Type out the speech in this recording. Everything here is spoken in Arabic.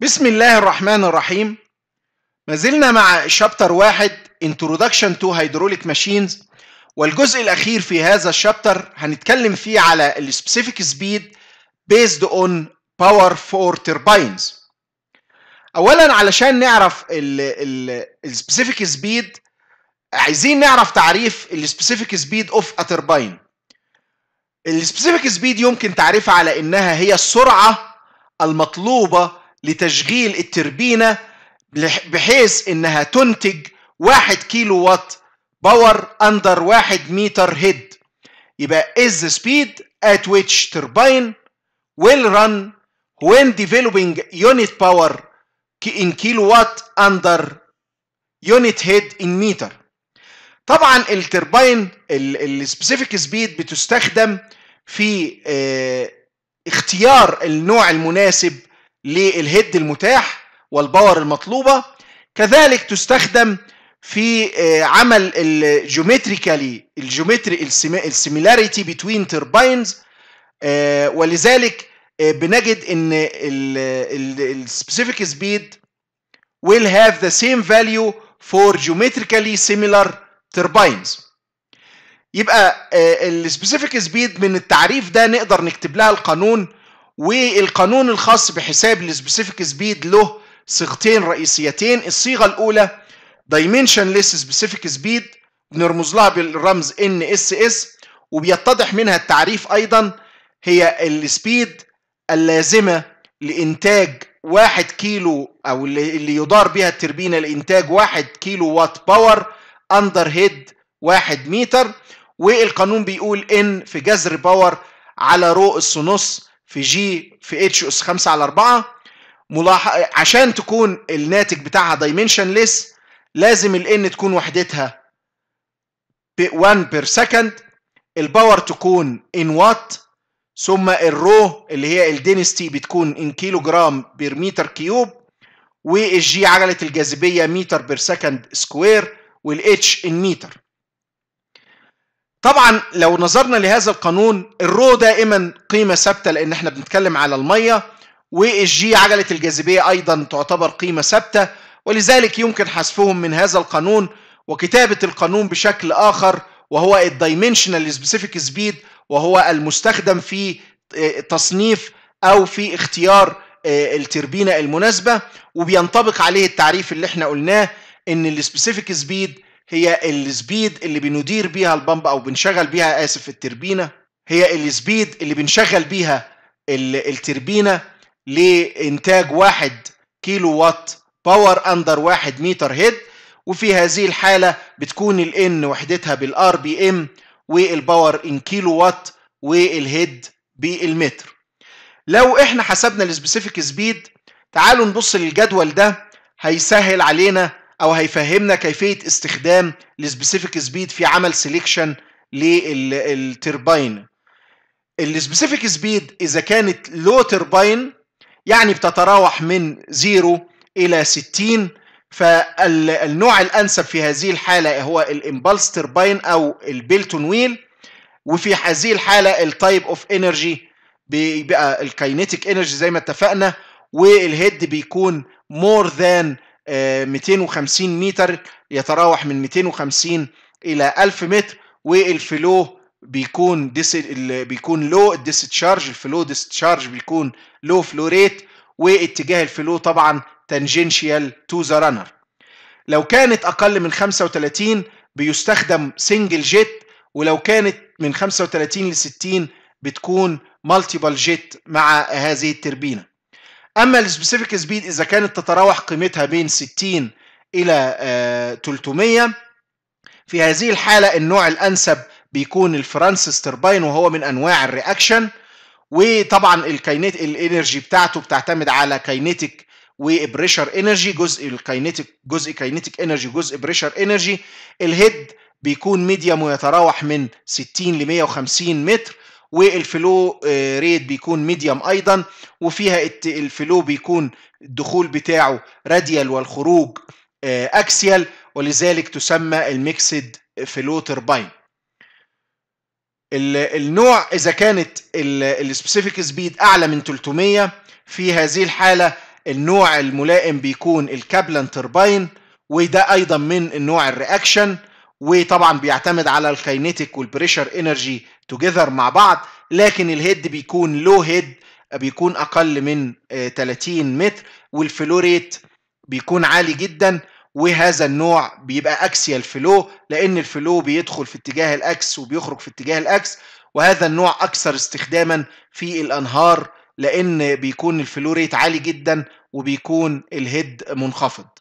بسم الله الرحمن الرحيم ما زلنا مع شابتر واحد Introduction to Hydraulic Machines والجزء الأخير في هذا الشابتر هنتكلم فيه على Specific سبيد based on power for turbines أولا علشان نعرف Specific سبيد عايزين نعرف تعريف السبيسيفيك سبيد اوف ا ترباين Specific سبيد يمكن تعريفها على انها هي السرعه المطلوبه لتشغيل التربينة بحيث إنها تنتج واحد كيلو وات باور أندر واحد متر هيد يبقى is the speed at which turbine will run when developing unit power in kilowatt under unit head in meter طبعا التربين السبيسيفيك سبيد بتستخدم في آه، اختيار النوع المناسب للهيد المتاح والباور المطلوبه كذلك تستخدم في آه، عمل الجيومتريكالي الجيومتري السيميلاريتي بتوين تيرباينز آه، ولذلك آه، بنجد ان السبيسيفيك سبيد will have the same value for geometrically similar turbines يبقى السبيسيفيك سبيد من التعريف ده نقدر نكتب لها القانون والقانون الخاص بحساب السبيسيفيك سبيد له صيغتين رئيسيتين الصيغه الاولى دايمنشن ليس سبيسيفيك سبيد بنرمز لها بالرمز ان اس اس وبيتضح منها التعريف ايضا هي السبيد اللازمه لانتاج 1 كيلو او اللي يدار بها التربينه لانتاج 1 كيلو وات باور اندر هيد 1 متر والقانون بيقول ان في جذر باور على رو اس نص في جي في اتش اس 5 على 4 ملاحظ عشان تكون الناتج بتاعها دايمنشنلس لازم الان تكون وحدتها 1 بير سكند الباور تكون ان وات ثم الرو اللي هي الدينستي بتكون ان كيلو جرام بير متر كيوب والجي عجله الجاذبيه متر بير سكند سكوير والاتش ان متر طبعا لو نظرنا لهذا القانون الرو دائما قيمه ثابته لان احنا بنتكلم على الميه والجي عجله الجاذبيه ايضا تعتبر قيمه ثابته ولذلك يمكن حذفهم من هذا القانون وكتابه القانون بشكل اخر وهو الدايمنشنال سبيسيفيك سبيد وهو المستخدم في آه، تصنيف او في اختيار آه، التربينه المناسبه وبينطبق عليه التعريف اللي احنا قلناه ان السبيسيفيك سبيد هي السبيد اللي بندير بيها البامب او بنشغل بيها اسف التربينه هي السبيد اللي بنشغل بيها التربينه لانتاج واحد كيلو وات باور اندر واحد متر هيد وفي هذه الحاله بتكون الان وحدتها بالار بي ام والباور ان كيلو وات والهيد بالمتر لو احنا حسبنا السبيسيفيك سبيد تعالوا نبص للجدول ده هيسهل علينا او هيفهمنا كيفيه استخدام السبيسيفيك سبيد في عمل سيلكشن للتيرباين السبيسيفيك سبيد اذا كانت لو تيرباين يعني بتتراوح من 0 الى 60 فالنوع الانسب في هذه الحاله هو الامبلس تيرباين او البيلتون ويل وفي هذه الحاله التايب اوف انرجي بيبقى الكاينيتيك انرجي زي ما اتفقنا والهيد بيكون مور ذان 250 متر يتراوح من 250 الى 1000 متر والفلو بيكون ديس بيكون لو الديسشارج الفلو ديسشارج بيكون لو فلو ريت واتجاه الفلو طبعا تانجنشيال تو ذا رانر لو كانت اقل من 35 بيستخدم سنجل جيت ولو كانت من 35 ل 60 بتكون مالتيبل جيت مع هذه التربينه اما السبيسيفيك سبيد اذا كانت تتراوح قيمتها بين 60 الى 300 آه، في هذه الحاله النوع الانسب بيكون الفرانسيس تيرباين وهو من انواع الرياكشن وطبعا الكاينيت الانرجي بتاعته بتعتمد على كاينيتيك وبريشر انرجي جزء الكاينيتيك جزء كاينيتيك انرجي وجزء بريشر انرجي الهيد بيكون ميديم ويتراوح من 60 ل 150 متر والفلو آه، ريت بيكون ميديم ايضا وفيها الفلو بيكون الدخول بتاعه راديال والخروج اكسيال آه، ولذلك تسمى الميكسد فلو تربين النوع اذا كانت السبيسيفيك سبيد اعلى من 300 في هذه الحاله النوع الملائم بيكون الكابلان تربين وده ايضا من النوع الرياكشن وطبعا بيعتمد على الكاينيتيك والبريشر انرجي توجذر مع بعض لكن الهيد بيكون لو هيد بيكون اقل من 30 آه، متر والفلوريت بيكون عالي جدا وهذا النوع بيبقى اكسيال فلو لان الفلو بيدخل في اتجاه الاكس وبيخرج في اتجاه الاكس وهذا النوع اكثر استخداما في الانهار لان بيكون الفلوريت عالي جدا وبيكون الهيد منخفض